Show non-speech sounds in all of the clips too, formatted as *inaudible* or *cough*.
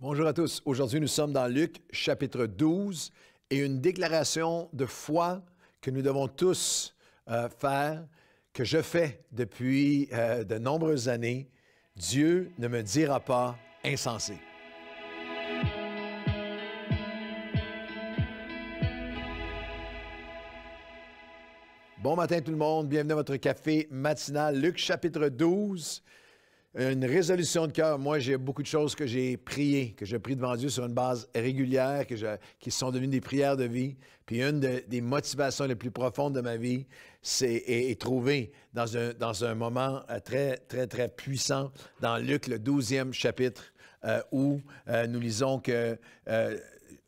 Bonjour à tous. Aujourd'hui, nous sommes dans Luc chapitre 12 et une déclaration de foi que nous devons tous euh, faire, que je fais depuis euh, de nombreuses années. Dieu ne me dira pas insensé. Bon matin tout le monde, bienvenue à votre café matinal Luc chapitre 12 une résolution de cœur. Moi, j'ai beaucoup de choses que j'ai priées, que j'ai pris devant Dieu sur une base régulière, que qui sont devenues des prières de vie. Puis une des motivations les plus profondes de ma vie, c'est est, trouvée dans un, dans un moment euh, très, très, très puissant dans Luc, le 12e chapitre, euh, où euh, nous lisons que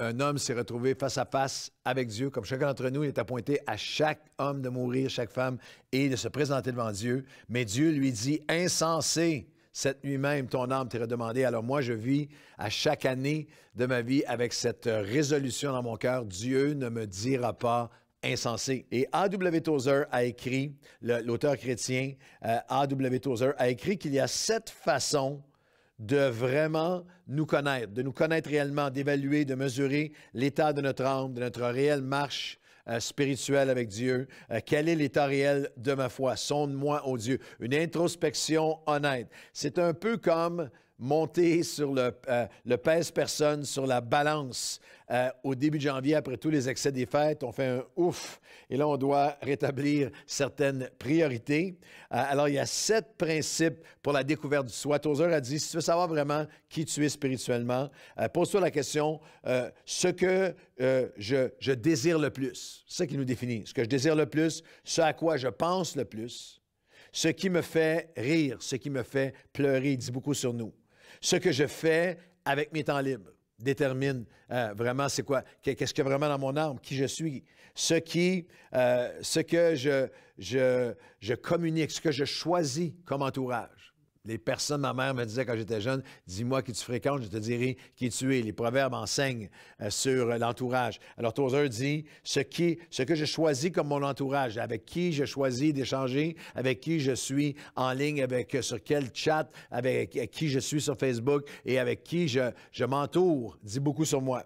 un homme s'est retrouvé face à face avec Dieu, comme chacun d'entre nous, il est appointé à chaque homme de mourir, chaque femme, et de se présenter devant Dieu. Mais Dieu lui dit, insensé, cette nuit même, ton âme t'est redemandée. Alors moi, je vis à chaque année de ma vie avec cette résolution dans mon cœur, Dieu ne me dira pas insensé. Et A.W. Tozer a écrit, l'auteur chrétien euh, A.W. Tozer a écrit qu'il y a sept façons de vraiment nous connaître, de nous connaître réellement, d'évaluer, de mesurer l'état de notre âme, de notre réelle marche euh, spirituelle avec Dieu. Euh, quel est l'état réel de ma foi? Sonde-moi, au Dieu. Une introspection honnête. C'est un peu comme monter sur le, euh, le pèse-personne, sur la balance. Euh, au début de janvier, après tous les excès des fêtes, on fait un ouf. Et là, on doit rétablir certaines priorités. Euh, alors, il y a sept principes pour la découverte du soi. Tozer a dit, si tu veux savoir vraiment qui tu es spirituellement, pose-toi la question, ce que je, je désire le plus. ce qui nous définit. Ce que je désire le plus, ce à quoi je pense le plus, ce qui me fait rire, ce qui me fait pleurer, dit beaucoup sur nous ce que je fais avec mes temps libres détermine euh, vraiment c'est quoi, qu'est-ce qu'il y a vraiment dans mon âme, qui je suis, ce, euh, que je communique, ce que je choisis comme entourage. Les personnes, ma mère me disait quand j'étais jeune, dis-moi qui tu fréquentes, je te dirai qui tu es. Les proverbes enseignent euh, sur euh, l'entourage. Alors Tozer dit, ce, qui, ce que je choisis comme mon entourage, avec qui je choisis d'échanger, avec qui je suis en ligne, avec euh, sur quel chat, avec, qui je suis sur Facebook et avec qui je, je m'entoure, dit beaucoup sur moi.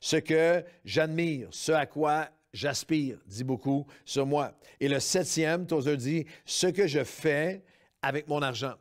Ce que j'admire, ce à quoi j'aspire, dit beaucoup sur moi. Et le septième, Tozer dit, ce que je fais avec mon argent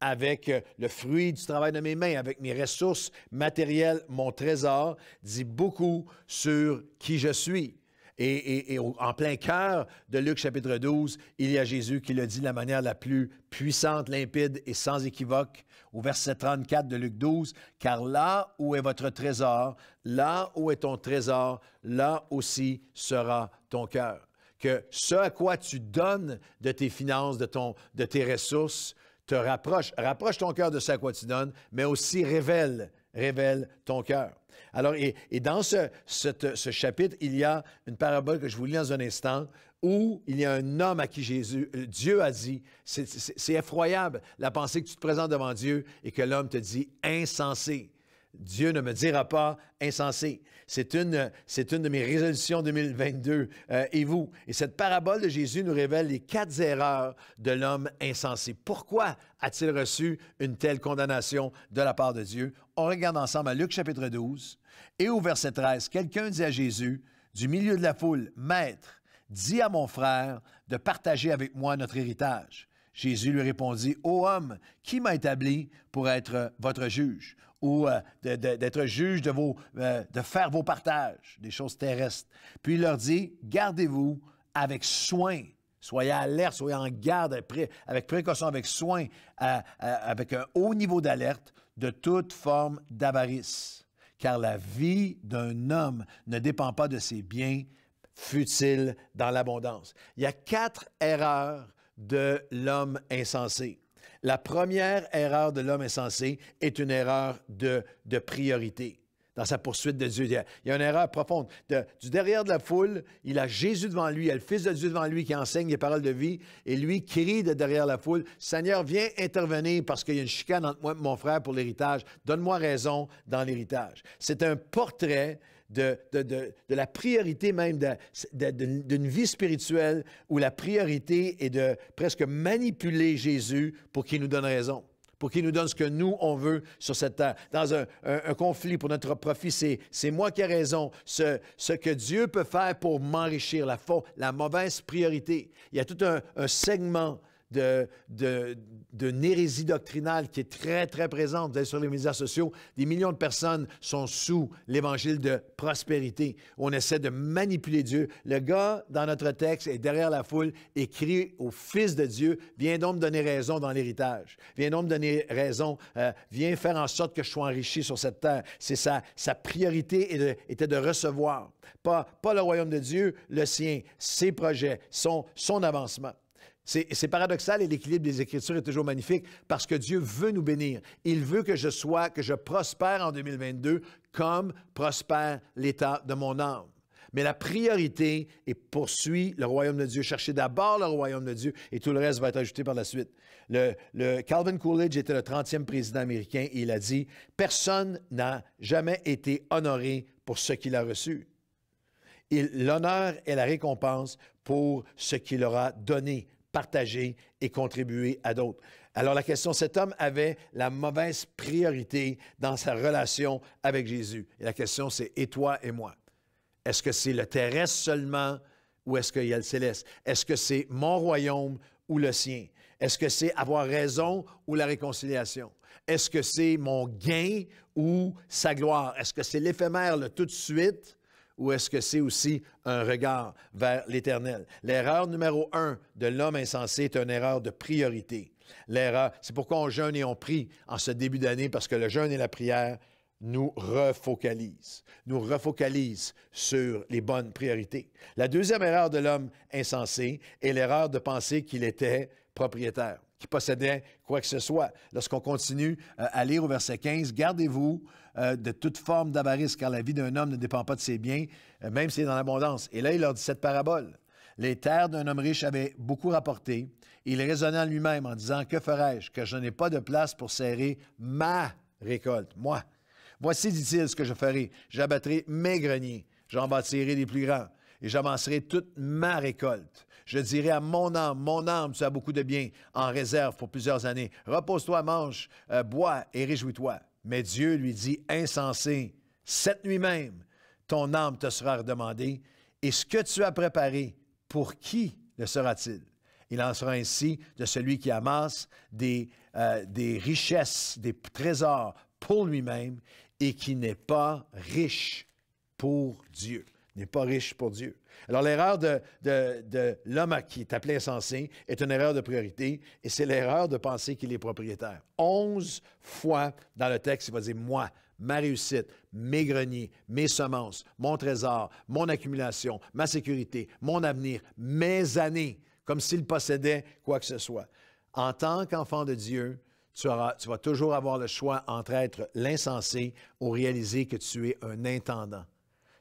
avec euh, le fruit du travail de mes mains, avec mes ressources matérielles, mon trésor, dit beaucoup sur qui je suis. Et, en plein cœur de Luc chapitre 12, il y a Jésus qui le dit de la manière la plus puissante, limpide et sans équivoque au verset 34 de Luc 12, car là où est votre trésor, là où est ton trésor, là aussi sera ton cœur. Que ce à quoi tu donnes de tes finances, de, ton, de tes ressources, te rapproche, rapproche ton cœur de ce à quoi tu donnes, mais aussi révèle, révèle ton cœur. Alors, et, dans ce, ce, chapitre, il y a une parabole que je vous lis dans un instant où il y a un homme à qui Jésus, euh, Dieu a dit, c'est effroyable la pensée que tu te présentes devant Dieu et que l'homme te dit insensé. Dieu ne me dira pas insensé. C'est une, c'est une de mes résolutions 2022. Euh, et vous? Et cette parabole de Jésus nous révèle les quatre erreurs de l'homme insensé. Pourquoi a-t-il reçu une telle condamnation de la part de Dieu? On regarde ensemble à Luc chapitre 12 et au verset 13. Quelqu'un dit à Jésus, du milieu de la foule, Maître, dis à mon frère de partager avec moi notre héritage. Jésus lui répondit, Ô homme, qui m'a établi pour être votre juge? ou euh, d'être juge de, vos, euh, de faire vos partages, des choses terrestres. Puis il leur dit, gardez-vous avec soin. Soyez alerte, soyez en garde, avec précaution, avec soin, euh, avec un haut niveau d'alerte de toute forme d'avarice. Car la vie d'un homme ne dépend pas de ses biens, futiles dans l'abondance. Il y a quatre erreurs de l'homme insensé. La première erreur de l'homme insensé est une erreur de, priorité dans sa poursuite de Dieu. Il y a, une erreur profonde. du derrière de la foule, il a Jésus devant lui, il a le Fils de Dieu devant lui qui enseigne les paroles de vie, et lui crie de derrière la foule, Seigneur, viens intervenir parce qu'il y a une chicane entre moi et mon frère pour l'héritage. Donne-moi raison dans l'héritage. C'est un portrait de, la priorité même d'une vie spirituelle où la priorité est de presque manipuler Jésus pour qu'il nous donne raison pour qu'il nous donne ce que nous, on veut sur cette terre. Dans un, conflit pour notre profit, c'est moi qui ai raison. Ce, ce, que Dieu peut faire pour m'enrichir, la, la mauvaise priorité. Il y a tout un segment de, de, d'une hérésie doctrinale qui est très, très présente. Vous allez sur les médias sociaux, des millions de personnes sont sous l'évangile de prospérité. On essaie de manipuler Dieu. Le gars, dans notre texte, est derrière la foule et crie au Fils de Dieu, viens donc me donner raison dans l'héritage. Viens donc me donner raison. Euh, viens faire en sorte que je sois enrichi sur cette terre. C'est sa, sa priorité était de, de recevoir. Pas, pas le royaume de Dieu, le sien, ses projets, son avancement. C'est paradoxal et l'équilibre des Écritures est toujours magnifique parce que Dieu veut nous bénir. Il veut que je sois, que je prospère en 2022 comme prospère l'état de mon âme. Mais la priorité est poursuivre le royaume de Dieu. Cherchez d'abord le royaume de Dieu et tout le reste va être ajouté par la suite. Le, Calvin Coolidge était le 30e président américain et il a dit Personne n'a jamais été honoré pour ce qu'il a reçu. L'honneur est la récompense pour ce qu'il aura donné, partager et contribuer à d'autres. Alors la question, cet homme avait la mauvaise priorité dans sa relation avec Jésus. Et la question, c'est, et toi et moi? Est-ce que c'est le terrestre seulement ou est-ce qu'il y a le céleste? Est-ce que c'est mon royaume ou le sien? Est-ce que c'est avoir raison ou la réconciliation? Est-ce que c'est mon gain ou sa gloire? Est-ce que c'est l'éphémère, le tout de suite, ou est-ce que c'est aussi un regard vers l'Éternel? L'erreur numéro un de l'homme insensé est une erreur de priorité. L'erreur, c'est pourquoi on jeûne et on prie en ce début d'année, parce que le jeûne et la prière nous refocalisent, nous refocalisent sur les bonnes priorités. La deuxième erreur de l'homme insensé est l'erreur de penser qu'il était propriétaire qui possédait quoi que ce soit. Lorsqu'on continue euh, à lire au verset 15, gardez-vous euh, de toute forme d'avarice, car la vie d'un homme ne dépend pas de ses biens, euh, même s'il est dans l'abondance. Et là, il leur dit cette parabole. Les terres d'un homme riche avaient beaucoup rapporté. Il raisonnait lui-même en disant, que ferai-je, que je n'ai pas de place pour serrer ma récolte, moi. Voici, dit-il, ce que je ferai. J'abattrai mes greniers, j'en bâtirai des plus grands et j'avancerai toute ma récolte. Je dirai à mon âme, mon âme, tu as beaucoup de biens en réserve pour plusieurs années. Repose-toi, mange, euh, bois et réjouis-toi. Mais Dieu lui dit, insensé, cette nuit même, ton âme te sera redemandée, et ce que tu as préparé, pour qui le sera-t-il? Il en sera ainsi de celui qui amasse des euh, richesses, des trésors pour lui-même et qui n'est pas riche pour Dieu n'est pas riche pour Dieu. Alors l'erreur de, l'homme à l'homme qui est appelé insensé est une erreur de priorité et c'est l'erreur de penser qu'il est propriétaire. Onze fois dans le texte, il va dire moi, ma réussite, mes greniers, mes semences, mon trésor, mon accumulation, ma sécurité, mon avenir, mes années, comme s'il possédait quoi que ce soit. En tant qu'enfant de Dieu, tu, auras, tu vas toujours avoir le choix entre être l'insensé ou réaliser que tu es un intendant.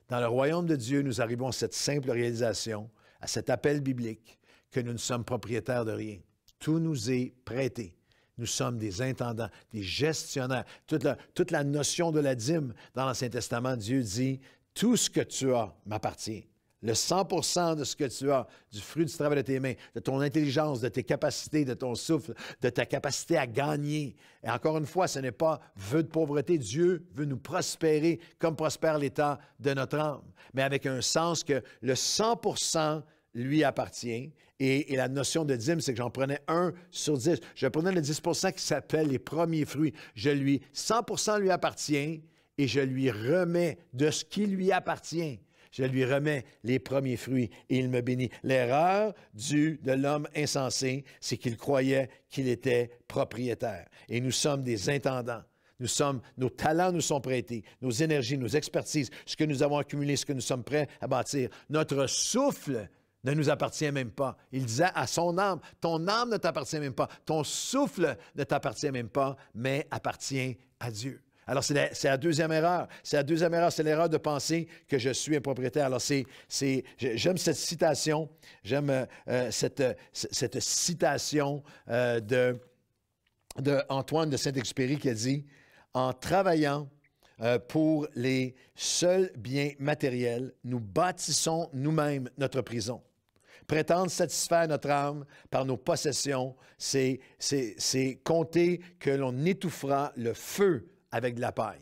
Dans le royaume de Dieu, nous arrivons à cette simple réalisation, à cet appel biblique, que nous ne sommes propriétaires de rien. Tout nous est prêté. Nous sommes des intendants, des gestionnaires. Toute la, notion de la dîme dans l'Ancien Testament, Dieu dit, tout ce que tu as m'appartient le 100 de ce que tu as, du fruit du travail de tes mains, de ton intelligence, de tes capacités, de ton souffle, de ta capacité à gagner. Et encore une fois, ce n'est pas vœu de pauvreté. Dieu veut nous prospérer comme prospère l'état de notre âme, mais avec un sens que le 100 lui appartient. Et, la notion de dîme, c'est que j'en prenais un sur dix. Je prenais le 10 qui s'appelle les premiers fruits. Je lui, 100 lui appartient et je lui remets de ce qui lui appartient. Je lui remets les premiers fruits et il me bénit. L'erreur du, de l'homme insensé, c'est qu'il croyait qu'il était propriétaire. Et nous sommes des intendants. Nous sommes, nos talents nous sont prêtés, nos énergies, nos expertises, ce que nous avons accumulé, ce que nous sommes prêts à bâtir. Notre souffle ne nous appartient même pas. Il disait à son âme, ton âme ne t'appartient même pas, ton souffle ne t'appartient même pas, mais appartient à Dieu. Alors, c'est la, deuxième erreur. C'est la deuxième erreur. C'est l'erreur de penser que je suis un propriétaire. Alors, c'est, j'aime cette citation. J'aime euh, euh, cette, euh, cette, citation de, de Antoine de Saint-Exupéry qui a dit En travaillant pour les seuls biens matériels, nous bâtissons nous-mêmes notre prison. Prétendre satisfaire notre âme par nos possessions, c'est compter que l'on étouffera le feu avec de la paille.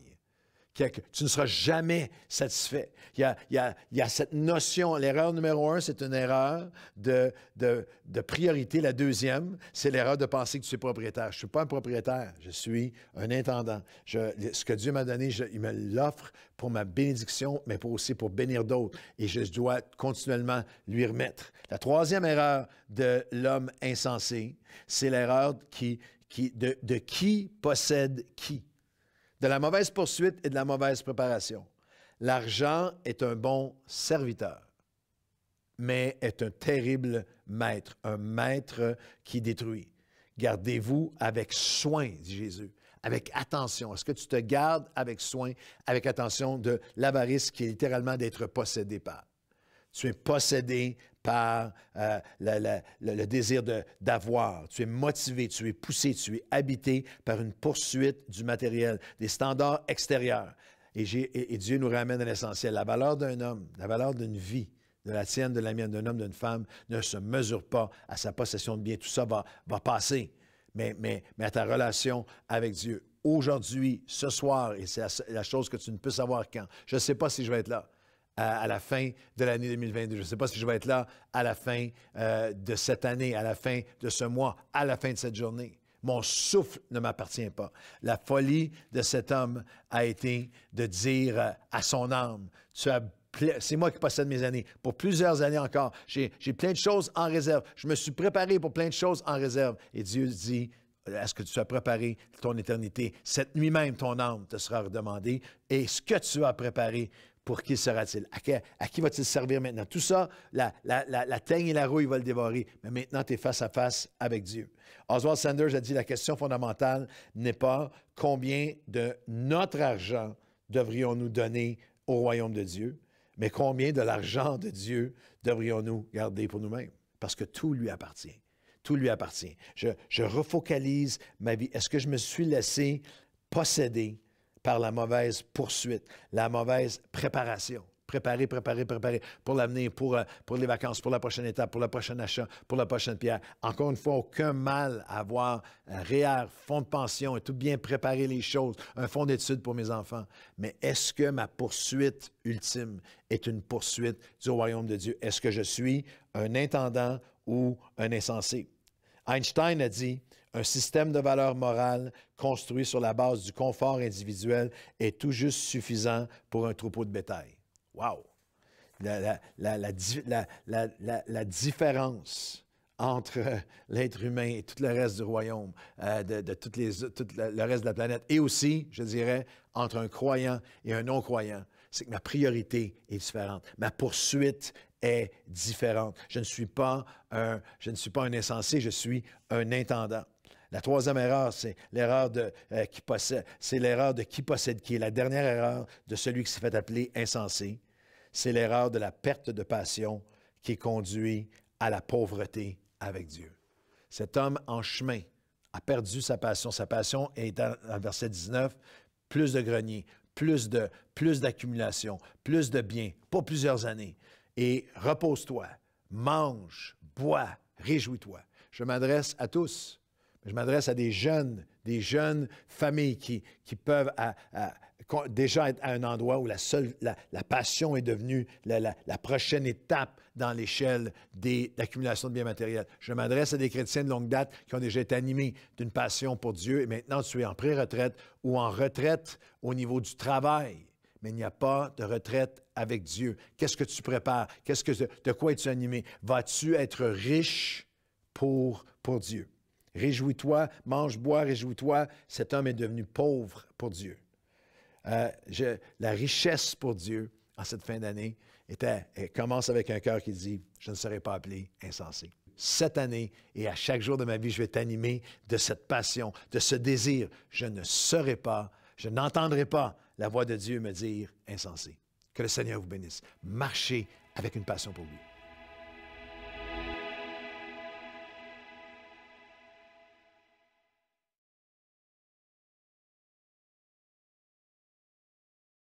Que tu ne seras jamais satisfait. Il y a, cette notion, l'erreur numéro un, c'est une erreur de, de, priorité. La deuxième, c'est l'erreur de penser que tu es propriétaire. Je ne suis pas un propriétaire, je suis un intendant. ce que Dieu m'a donné, il me l'offre pour ma bénédiction, mais pour aussi pour bénir d'autres. Et je dois continuellement lui remettre. La troisième erreur de l'homme insensé, c'est l'erreur qui, qui, de, de qui possède qui de la mauvaise poursuite et de la mauvaise préparation. L'argent est un bon serviteur, mais est un terrible maître, un maître qui détruit. Gardez-vous avec soin, dit Jésus, avec attention. Est-ce que tu te gardes avec soin, avec attention de l'avarice qui est littéralement d'être possédé par? Tu es possédé par euh, le, désir d'avoir. Tu es motivé, tu es poussé, tu es habité par une poursuite du matériel, des standards extérieurs. Et, Dieu nous ramène à l'essentiel. La valeur d'un homme, la valeur d'une vie, de la tienne, de la mienne, d'un homme, d'une femme, ne se mesure pas à sa possession de biens. Tout ça va, va passer, mais, mais, mais à ta relation avec Dieu. Aujourd'hui, ce soir, et c'est la, la chose que tu ne peux savoir quand. Je ne sais pas si je vais être là à, la fin de l'année 2022. Je ne sais pas si je vais être là à la fin euh, de cette année, à la fin de ce mois, à la fin de cette journée. Mon souffle ne m'appartient pas. La folie de cet homme a été de dire euh, à son âme, tu as c'est moi qui possède mes années. Pour plusieurs années encore, j'ai plein de choses en réserve. Je me suis préparé pour plein de choses en réserve. Et Dieu dit, est-ce que tu as préparé ton éternité? Cette nuit même, ton âme te sera redemandée. Et ce que tu as préparé pour qui sera-t-il? À, qui va-t-il servir maintenant? Tout ça, la, teigne et la rouille va le dévorer, mais maintenant tu es face à face avec Dieu. Oswald Sanders a dit la question fondamentale n'est pas combien de notre argent devrions-nous donner au royaume de Dieu, mais combien de l'argent de Dieu devrions-nous garder pour nous-mêmes? Parce que tout lui appartient. Tout lui appartient. je refocalise ma vie. Est-ce que je me suis laissé posséder par la mauvaise poursuite, la mauvaise préparation. Préparer, préparer, préparer pour l'avenir, pour, euh, pour les vacances, pour la prochaine étape, pour la prochaine achat, pour la prochaine pierre. Encore une fois, aucun mal à avoir un fond e fonds de pension et tout bien préparer les choses, un fonds d'études pour mes enfants. Mais est-ce que ma poursuite ultime est une poursuite du royaume de Dieu? Est-ce que je suis un intendant ou un insensé? Einstein a dit un système de valeurs morales construit sur la base du confort individuel est tout juste suffisant pour un troupeau de bétail. Wow! La, la, différence entre *laughs* l'être humain et tout le reste du royaume, euh, de, toutes les, tout le reste de la planète, et aussi, je dirais, entre un croyant et un non-croyant, c'est que ma priorité est différente. Ma poursuite est différente. Je ne suis pas un, je ne suis pas un insensé, je suis un intendant. La troisième erreur, c'est l'erreur de euh, qui possède, c'est l'erreur de qui possède qui est la dernière erreur de celui qui s'est fait appeler insensé. C'est l'erreur de la perte de passion qui conduit à la pauvreté avec Dieu. Cet homme en chemin a perdu sa passion. Sa passion est en verset 19, plus de greniers, plus de plus d'accumulation, plus de biens, pour plusieurs années. Et repose-toi, mange, bois, réjouis-toi. Je m'adresse à tous. Je m'adresse à des jeunes, des jeunes familles qui, qui peuvent déjà être à un endroit où la, seule, la, passion est devenue la, prochaine étape dans l'échelle d'accumulation de biens matériels. Je m'adresse à des chrétiens de longue date qui ont déjà été animés d'une passion pour Dieu et maintenant tu es en pré-retraite ou en retraite au niveau du travail. Mais il n'y a pas de retraite avec Dieu. Qu'est-ce que tu prépares? Qu'est-ce que, de quoi es-tu animé? Vas-tu être riche pour, pour Dieu? Réjouis-toi, mange, bois, réjouis-toi. Cet homme est devenu pauvre pour Dieu. Euh, la richesse pour Dieu en cette fin d'année était, commence avec un cœur qui dit Je ne serai pas appelé insensé. Cette année et à chaque jour de ma vie, je vais t'animer de cette passion, de ce désir. Je ne serai pas, je n'entendrai pas la voix de Dieu me dire insensé. Que le Seigneur vous bénisse. Marchez avec une passion pour lui.